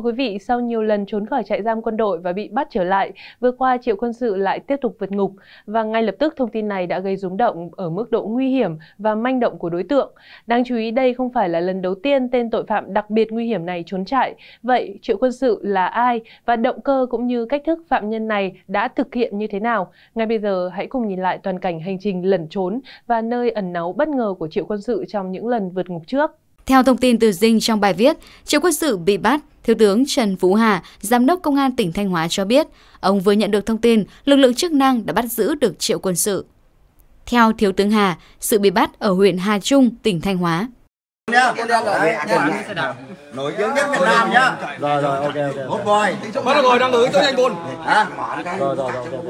Thưa quý vị, sau nhiều lần trốn khỏi trại giam quân đội và bị bắt trở lại, vừa qua Triệu Quân sự lại tiếp tục vượt ngục và ngay lập tức thông tin này đã gây rúng động ở mức độ nguy hiểm và manh động của đối tượng. Đáng chú ý đây không phải là lần đầu tiên tên tội phạm đặc biệt nguy hiểm này trốn trại. Vậy Triệu Quân sự là ai và động cơ cũng như cách thức phạm nhân này đã thực hiện như thế nào? Ngay bây giờ hãy cùng nhìn lại toàn cảnh hành trình lẩn trốn và nơi ẩn náu bất ngờ của Triệu Quân sự trong những lần vượt ngục trước. Theo thông tin từ Dinh trong bài viết, Triệu Quân sự bị bắt, Thiếu tướng Trần Phú Hà, Giám đốc Công an tỉnh Thanh Hóa cho biết, ông vừa nhận được thông tin lực lượng chức năng đã bắt giữ được Triệu Quân sự. Theo Thiếu tướng Hà, sự bị bắt ở huyện Hà Trung, tỉnh Thanh Hóa nhá. Nổi tiếng nhất Việt Nam nhá. Rồi rồi ok ok. Hốt voi. Bắt được rồi đang đứng cho anh Bồn. Hả? Rồi rồi rồi.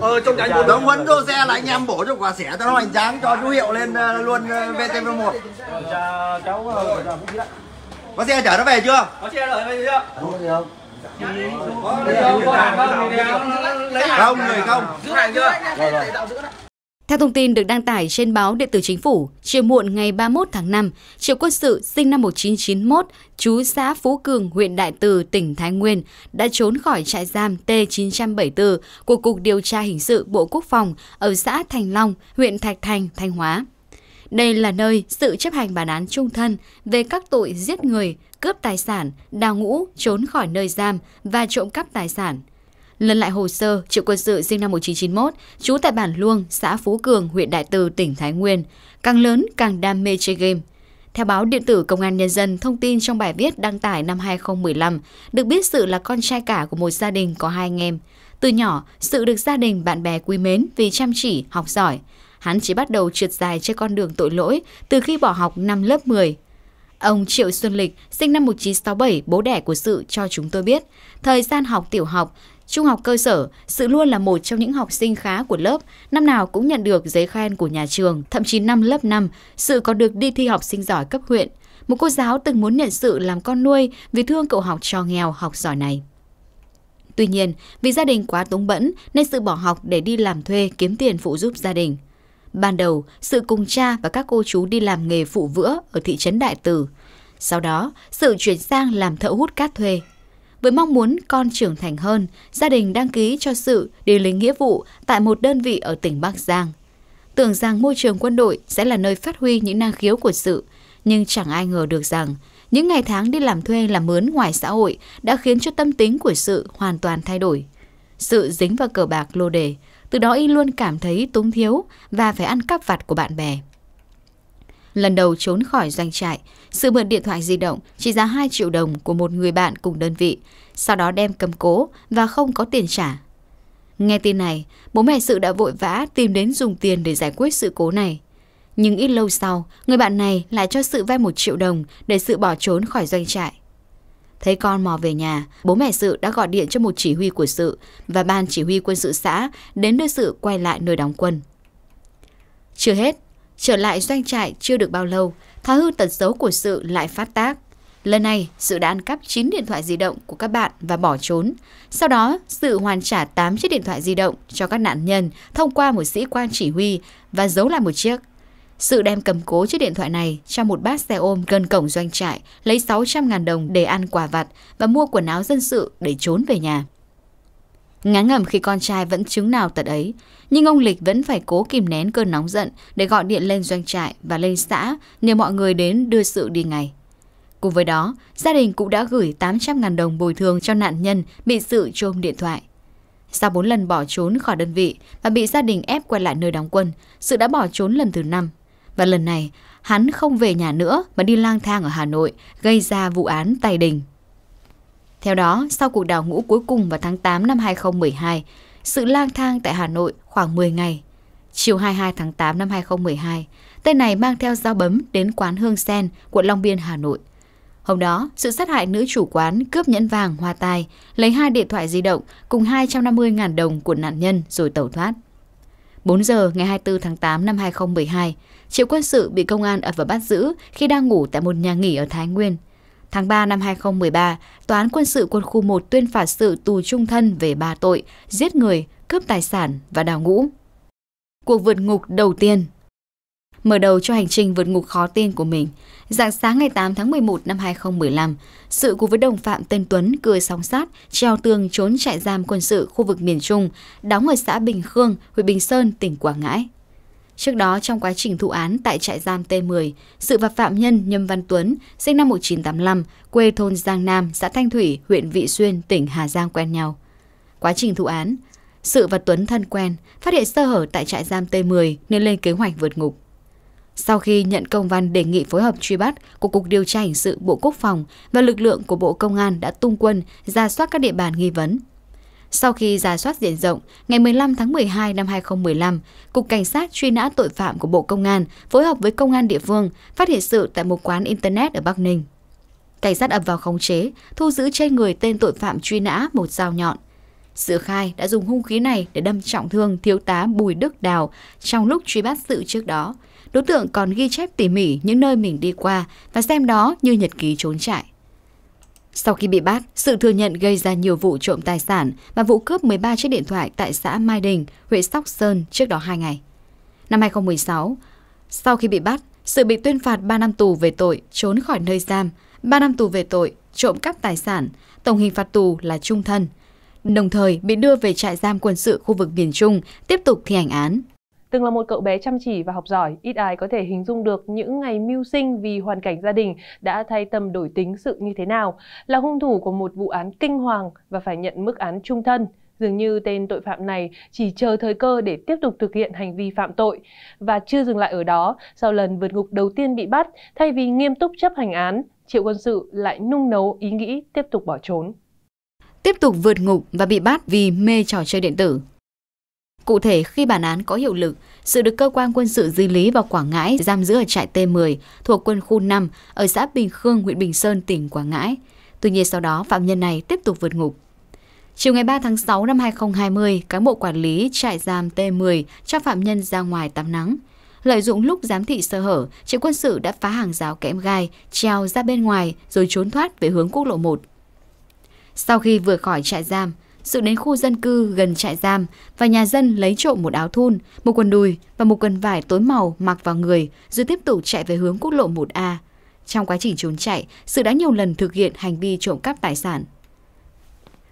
Ờ trong anh Bồn. Đóng huấn đô xe là anh em bổ cho quả xẻ cho nó hoành tráng cho chú hiệu lên ờ, luôn ờ, VTV1. Cháu có xe chở nó về chưa? Có xe chở về chưa? Không. Không, người không? Giữ hàng chưa? Rồi rồi. Theo thông tin được đăng tải trên báo Điện tử Chính phủ, chiều muộn ngày 31 tháng 5, Triệu Quân sự sinh năm 1991, chú xã Phú Cường, huyện Đại Từ, tỉnh Thái Nguyên, đã trốn khỏi trại giam T974 của Cục Điều tra Hình sự Bộ Quốc phòng ở xã Thành Long, huyện Thạch Thành, Thanh Hóa. Đây là nơi sự chấp hành bản án trung thân về các tội giết người, cướp tài sản, đào ngũ, trốn khỏi nơi giam và trộm cắp tài sản. Lần lại hồ sơ, triệu quân sự sinh năm 1991, trú tại bản Luông, xã Phú Cường, huyện Đại Từ, tỉnh Thái Nguyên. Càng lớn càng đam mê chơi game. Theo báo điện tử Công an Nhân dân, thông tin trong bài viết đăng tải năm 2015, được biết sự là con trai cả của một gia đình có hai anh em. Từ nhỏ, sự được gia đình bạn bè quý mến vì chăm chỉ, học giỏi. Hắn chỉ bắt đầu trượt dài trên con đường tội lỗi từ khi bỏ học năm lớp 10. Ông Triệu Xuân Lịch, sinh năm 1967, bố đẻ của sự cho chúng tôi biết, thời gian học tiểu học, Trung học cơ sở, sự luôn là một trong những học sinh khá của lớp, năm nào cũng nhận được giấy khen của nhà trường, thậm chí năm lớp 5, sự còn được đi thi học sinh giỏi cấp huyện. Một cô giáo từng muốn nhận sự làm con nuôi vì thương cậu học trò nghèo học giỏi này. Tuy nhiên, vì gia đình quá túng bẫn nên sự bỏ học để đi làm thuê kiếm tiền phụ giúp gia đình. Ban đầu, sự cùng cha và các cô chú đi làm nghề phụ vữa ở thị trấn Đại Từ. Sau đó, sự chuyển sang làm thợ hút cát thuê với mong muốn con trưởng thành hơn, gia đình đăng ký cho sự đi lính nghĩa vụ tại một đơn vị ở tỉnh Bắc Giang. Tưởng rằng môi trường quân đội sẽ là nơi phát huy những năng khiếu của sự, nhưng chẳng ai ngờ được rằng những ngày tháng đi làm thuê làm mướn ngoài xã hội đã khiến cho tâm tính của sự hoàn toàn thay đổi. Sự dính vào cờ bạc lô đề, từ đó y luôn cảm thấy túng thiếu và phải ăn cắp vặt của bạn bè. Lần đầu trốn khỏi doanh trại, sự mượn điện thoại di động trị giá 2 triệu đồng của một người bạn cùng đơn vị, sau đó đem cầm cố và không có tiền trả. Nghe tin này, bố mẹ sự đã vội vã tìm đến dùng tiền để giải quyết sự cố này. Nhưng ít lâu sau, người bạn này lại cho sự vay một triệu đồng để sự bỏ trốn khỏi doanh trại. Thấy con mò về nhà, bố mẹ sự đã gọi điện cho một chỉ huy của sự và ban chỉ huy quân sự xã đến đưa sự quay lại nơi đóng quân. Chưa hết, Trở lại doanh trại chưa được bao lâu, thói hư tật xấu của sự lại phát tác. Lần này, sự đã ăn cắp 9 điện thoại di động của các bạn và bỏ trốn. Sau đó, sự hoàn trả 8 chiếc điện thoại di động cho các nạn nhân thông qua một sĩ quan chỉ huy và giấu lại một chiếc. Sự đem cầm cố chiếc điện thoại này trong một bát xe ôm gần cổng doanh trại, lấy 600.000 đồng để ăn quà vặt và mua quần áo dân sự để trốn về nhà. Ngán ngẩm khi con trai vẫn chứng nào tật ấy, nhưng ông Lịch vẫn phải cố kìm nén cơn nóng giận để gọi điện lên doanh trại và lên xã nhờ mọi người đến đưa sự đi ngay. Cùng với đó, gia đình cũng đã gửi 800 ngàn đồng bồi thường cho nạn nhân bị sự trôm điện thoại. Sau 4 lần bỏ trốn khỏi đơn vị và bị gia đình ép quay lại nơi đóng quân, sự đã bỏ trốn lần thứ năm. Và lần này, hắn không về nhà nữa mà đi lang thang ở Hà Nội, gây ra vụ án tài đình. Theo đó, sau cuộc đào ngũ cuối cùng vào tháng 8 năm 2012, sự lang thang tại Hà Nội khoảng 10 ngày. Chiều 22 tháng 8 năm 2012, tên này mang theo dao bấm đến quán Hương Sen, quận Long Biên, Hà Nội. Hôm đó, sự sát hại nữ chủ quán cướp nhẫn vàng hoa tai, lấy hai điện thoại di động cùng 250.000 đồng của nạn nhân rồi tẩu thoát. 4 giờ ngày 24 tháng 8 năm 2012, Triệu Quân Sự bị công an ập vào bắt giữ khi đang ngủ tại một nhà nghỉ ở Thái Nguyên – Tháng 3 năm 2013, Tòa án quân sự quân khu 1 tuyên phạt sự tù trung thân về ba tội giết người, cướp tài sản và đào ngũ. Cuộc vượt ngục đầu tiên Mở đầu cho hành trình vượt ngục khó tin của mình, dạng sáng ngày 8 tháng 11 năm 2015, sự cùng với đồng phạm tên Tuấn cười sóng sát, treo tường trốn trại giam quân sự khu vực miền Trung, đóng ở xã Bình Khương, huyện Bình Sơn, tỉnh Quảng Ngãi. Trước đó trong quá trình thụ án tại trại giam T10, sự và phạm nhân Nhâm Văn Tuấn, sinh năm 1985, quê thôn Giang Nam, xã Thanh Thủy, huyện Vị Xuyên, tỉnh Hà Giang quen nhau. Quá trình thụ án, sự và Tuấn thân quen, phát hiện sơ hở tại trại giam T10 nên lên kế hoạch vượt ngục. Sau khi nhận công văn đề nghị phối hợp truy bắt của Cục Điều tra Hình sự Bộ Quốc phòng và lực lượng của Bộ Công an đã tung quân ra soát các địa bàn nghi vấn, sau khi giả soát diện rộng, ngày 15 tháng 12 năm 2015, Cục Cảnh sát truy nã tội phạm của Bộ Công an phối hợp với công an địa phương phát hiện sự tại một quán Internet ở Bắc Ninh. Cảnh sát ập vào khống chế, thu giữ trên người tên tội phạm truy nã một dao nhọn. Sự khai đã dùng hung khí này để đâm trọng thương thiếu tá Bùi Đức Đào trong lúc truy bắt sự trước đó. Đối tượng còn ghi chép tỉ mỉ những nơi mình đi qua và xem đó như nhật ký trốn chạy. Sau khi bị bắt, sự thừa nhận gây ra nhiều vụ trộm tài sản và vụ cướp 13 chiếc điện thoại tại xã Mai Đình, huyện Sóc Sơn trước đó 2 ngày. Năm 2016, sau khi bị bắt, sự bị tuyên phạt 3 năm tù về tội trốn khỏi nơi giam, 3 năm tù về tội trộm cắp tài sản, tổng hình phạt tù là trung thân. Đồng thời bị đưa về trại giam quân sự khu vực miền Trung tiếp tục thi hành án. Từng là một cậu bé chăm chỉ và học giỏi, ít ai có thể hình dung được những ngày mưu sinh vì hoàn cảnh gia đình đã thay tâm đổi tính sự như thế nào, là hung thủ của một vụ án kinh hoàng và phải nhận mức án trung thân. Dường như tên tội phạm này chỉ chờ thời cơ để tiếp tục thực hiện hành vi phạm tội. Và chưa dừng lại ở đó, sau lần vượt ngục đầu tiên bị bắt, thay vì nghiêm túc chấp hành án, triệu quân sự lại nung nấu ý nghĩ tiếp tục bỏ trốn. Tiếp tục vượt ngục và bị bắt vì mê trò chơi điện tử. Cụ thể, khi bản án có hiệu lực, sự được cơ quan quân sự di lý vào Quảng Ngãi giam giữ ở trại T10 thuộc quân khu 5 ở xã Bình Khương, huyện Bình Sơn, tỉnh Quảng Ngãi. Tuy nhiên sau đó phạm nhân này tiếp tục vượt ngục. Chiều ngày 3 tháng 6 năm 2020, cán bộ quản lý trại giam T10 cho phạm nhân ra ngoài tắm nắng. Lợi dụng lúc giám thị sơ hở, trại quân sự đã phá hàng rào kẽm gai, treo ra bên ngoài rồi trốn thoát về hướng quốc lộ 1. Sau khi vừa khỏi trại giam, sự đến khu dân cư gần trại giam và nhà dân lấy trộm một áo thun, một quần đùi và một quần vải tối màu mặc vào người rồi tiếp tục chạy về hướng quốc lộ 1A. Trong quá trình trốn chạy, sự đã nhiều lần thực hiện hành vi trộm cắp tài sản.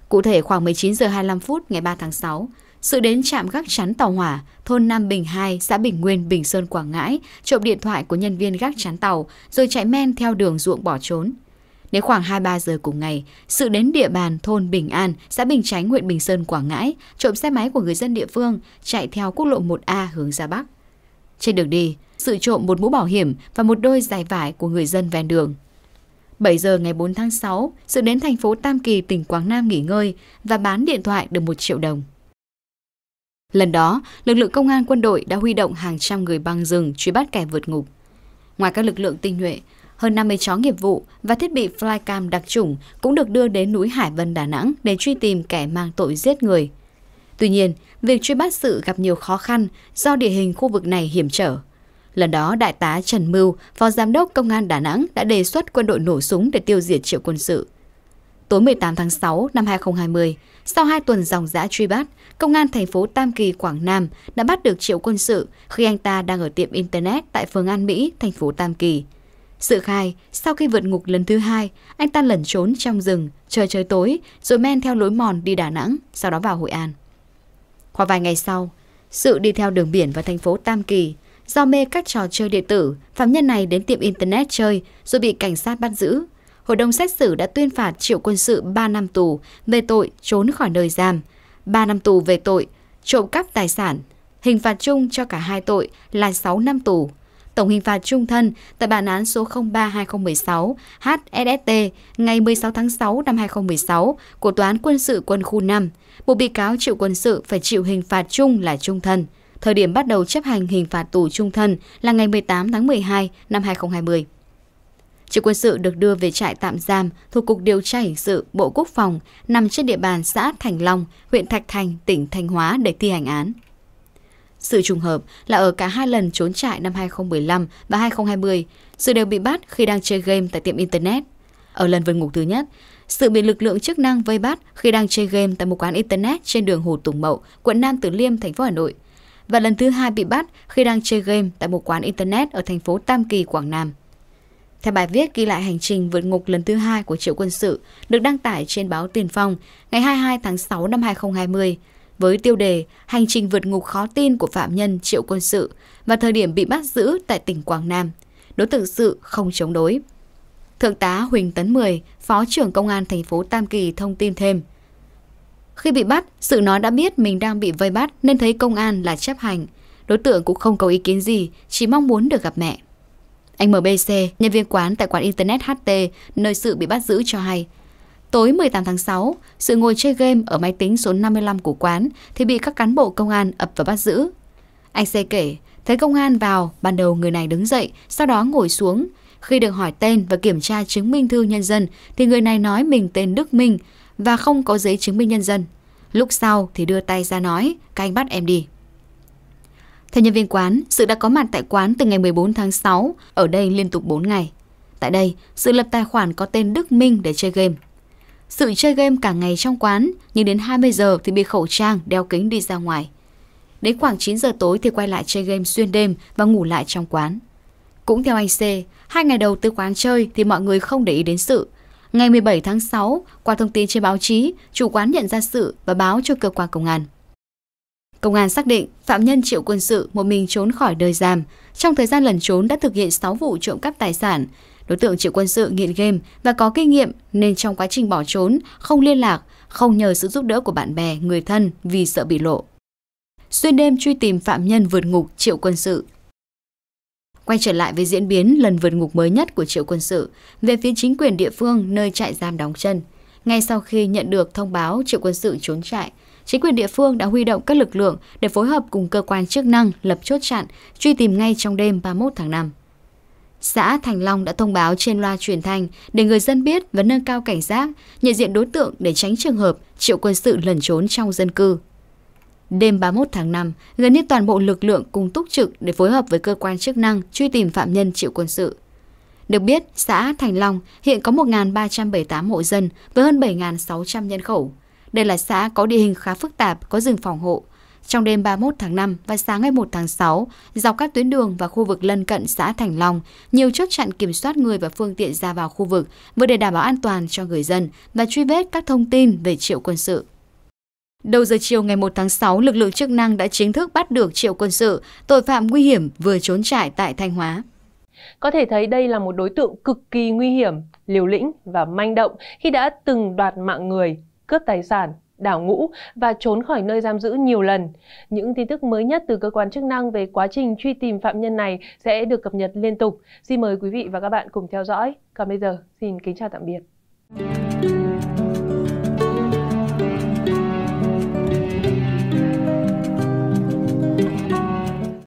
Cụ thể khoảng 19 giờ 25 phút ngày 3 tháng 6, sự đến trạm gác chắn tàu hỏa, thôn Nam Bình 2, xã Bình Nguyên, Bình Sơn, Quảng Ngãi, trộm điện thoại của nhân viên gác chắn tàu rồi chạy men theo đường ruộng bỏ trốn. Đến khoảng 23 giờ cùng ngày, sự đến địa bàn thôn Bình An, xã Bình Chánh, huyện Bình Sơn, Quảng Ngãi, trộm xe máy của người dân địa phương chạy theo quốc lộ 1A hướng ra Bắc. Trên đường đi, sự trộm một mũ bảo hiểm và một đôi giày vải của người dân ven đường. 7 giờ ngày 4 tháng 6, sự đến thành phố Tam Kỳ, tỉnh Quảng Nam nghỉ ngơi và bán điện thoại được 1 triệu đồng. Lần đó, lực lượng công an quân đội đã huy động hàng trăm người băng rừng truy bắt kẻ vượt ngục. Ngoài các lực lượng tinh nhuệ, hơn 50 chó nghiệp vụ và thiết bị flycam đặc trùng cũng được đưa đến núi Hải Vân Đà Nẵng để truy tìm kẻ mang tội giết người. Tuy nhiên, việc truy bắt sự gặp nhiều khó khăn do địa hình khu vực này hiểm trở. Lần đó, Đại tá Trần Mưu, Phó Giám đốc Công an Đà Nẵng đã đề xuất quân đội nổ súng để tiêu diệt triệu quân sự. Tối 18 tháng 6 năm 2020, sau 2 tuần dòng dã truy bắt, Công an thành phố Tam Kỳ, Quảng Nam đã bắt được triệu quân sự khi anh ta đang ở tiệm Internet tại phường An Mỹ, thành phố Tam Kỳ. Sự khai, sau khi vượt ngục lần thứ hai, anh ta lẩn trốn trong rừng, trời trời tối, rồi men theo lối mòn đi Đà Nẵng, sau đó vào Hội An. Khoảng vài ngày sau, sự đi theo đường biển vào thành phố Tam Kỳ, do mê các trò chơi điện tử, phạm nhân này đến tiệm internet chơi rồi bị cảnh sát bắt giữ. Hội đồng xét xử đã tuyên phạt triệu quân sự 3 năm tù về tội trốn khỏi nơi giam, 3 năm tù về tội trộm cắp tài sản. Hình phạt chung cho cả hai tội là 6 năm tù tổng hình phạt trung thân tại bản án số 03-2016 HSST ngày 16 tháng 6 năm 2016 của Tòa án Quân sự quân khu 5. Một bị cáo chịu quân sự phải chịu hình phạt chung là trung thân. Thời điểm bắt đầu chấp hành hình phạt tù trung thân là ngày 18 tháng 12 năm 2020. Triệu quân sự được đưa về trại tạm giam thuộc Cục Điều tra Hình sự Bộ Quốc phòng nằm trên địa bàn xã Thành Long, huyện Thạch Thành, tỉnh Thanh Hóa để thi hành án. Sự trùng hợp là ở cả hai lần trốn trại năm 2015 và 2020, sự đều bị bắt khi đang chơi game tại tiệm Internet. Ở lần vượt ngục thứ nhất, sự bị lực lượng chức năng vây bắt khi đang chơi game tại một quán Internet trên đường Hồ Tùng Mậu, quận Nam Từ Liêm, thành phố Hà Nội. Và lần thứ hai bị bắt khi đang chơi game tại một quán Internet ở thành phố Tam Kỳ, Quảng Nam. Theo bài viết ghi lại hành trình vượt ngục lần thứ hai của Triệu Quân Sự được đăng tải trên báo Tiền Phong ngày 22 tháng 6 năm 2020, với tiêu đề Hành trình vượt ngục khó tin của phạm nhân triệu quân sự và thời điểm bị bắt giữ tại tỉnh Quảng Nam. Đối tượng sự không chống đối. Thượng tá Huỳnh Tấn Mười, Phó trưởng Công an thành phố Tam Kỳ thông tin thêm. Khi bị bắt, sự nói đã biết mình đang bị vây bắt nên thấy công an là chấp hành. Đối tượng cũng không có ý kiến gì, chỉ mong muốn được gặp mẹ. Anh MBC, nhân viên quán tại quán Internet HT, nơi sự bị bắt giữ cho hay, Tối 18 tháng 6, sự ngồi chơi game ở máy tính số 55 của quán thì bị các cán bộ công an ập và bắt giữ. Anh C kể, thấy công an vào, ban đầu người này đứng dậy, sau đó ngồi xuống. Khi được hỏi tên và kiểm tra chứng minh thư nhân dân thì người này nói mình tên Đức Minh và không có giấy chứng minh nhân dân. Lúc sau thì đưa tay ra nói, các anh bắt em đi. Theo nhân viên quán, sự đã có mặt tại quán từ ngày 14 tháng 6, ở đây liên tục 4 ngày. Tại đây, sự lập tài khoản có tên Đức Minh để chơi game. Sự chơi game cả ngày trong quán, nhưng đến 20 giờ thì bị khẩu trang, đeo kính đi ra ngoài. Đến khoảng 9 giờ tối thì quay lại chơi game xuyên đêm và ngủ lại trong quán. Cũng theo anh C, hai ngày đầu tới quán chơi thì mọi người không để ý đến sự. Ngày 17 tháng 6, qua thông tin trên báo chí, chủ quán nhận ra sự và báo cho cơ quan công an. Công an xác định phạm nhân triệu quân sự một mình trốn khỏi đời giam. Trong thời gian lẩn trốn đã thực hiện 6 vụ trộm cắp tài sản, Đối tượng triệu quân sự nghiện game và có kinh nghiệm nên trong quá trình bỏ trốn, không liên lạc, không nhờ sự giúp đỡ của bạn bè, người thân vì sợ bị lộ. Xuyên đêm truy tìm phạm nhân vượt ngục triệu quân sự. Quay trở lại với diễn biến lần vượt ngục mới nhất của triệu quân sự về phía chính quyền địa phương nơi trại giam đóng chân. Ngay sau khi nhận được thông báo triệu quân sự trốn trại, chính quyền địa phương đã huy động các lực lượng để phối hợp cùng cơ quan chức năng lập chốt chặn, truy tìm ngay trong đêm 31 tháng 5. Xã Thành Long đã thông báo trên loa truyền thanh để người dân biết và nâng cao cảnh giác, nhận diện đối tượng để tránh trường hợp triệu quân sự lẩn trốn trong dân cư. Đêm 31 tháng 5, gần như toàn bộ lực lượng cùng túc trực để phối hợp với cơ quan chức năng truy tìm phạm nhân triệu quân sự. Được biết, xã Thành Long hiện có 1.378 hộ dân với hơn 7.600 nhân khẩu. Đây là xã có địa hình khá phức tạp, có rừng phòng hộ, trong đêm 31 tháng 5 và sáng ngày 1 tháng 6, dọc các tuyến đường và khu vực lân cận xã Thành Long, nhiều chốt chặn kiểm soát người và phương tiện ra vào khu vực vừa để đảm bảo an toàn cho người dân và truy vết các thông tin về triệu quân sự. Đầu giờ chiều ngày 1 tháng 6, lực lượng chức năng đã chính thức bắt được triệu quân sự, tội phạm nguy hiểm vừa trốn trại tại Thanh Hóa. Có thể thấy đây là một đối tượng cực kỳ nguy hiểm, liều lĩnh và manh động khi đã từng đoạt mạng người, cướp tài sản đảo ngũ và trốn khỏi nơi giam giữ nhiều lần. Những tin tức mới nhất từ cơ quan chức năng về quá trình truy tìm phạm nhân này sẽ được cập nhật liên tục. Xin mời quý vị và các bạn cùng theo dõi. Còn bây giờ, xin kính chào tạm biệt.